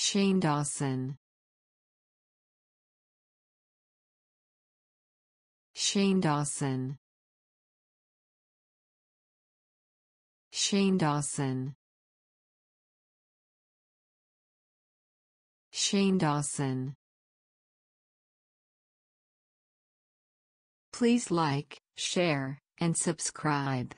Shane Dawson. Shane Dawson. Shane Dawson. Shane Dawson. Please like, share, and subscribe.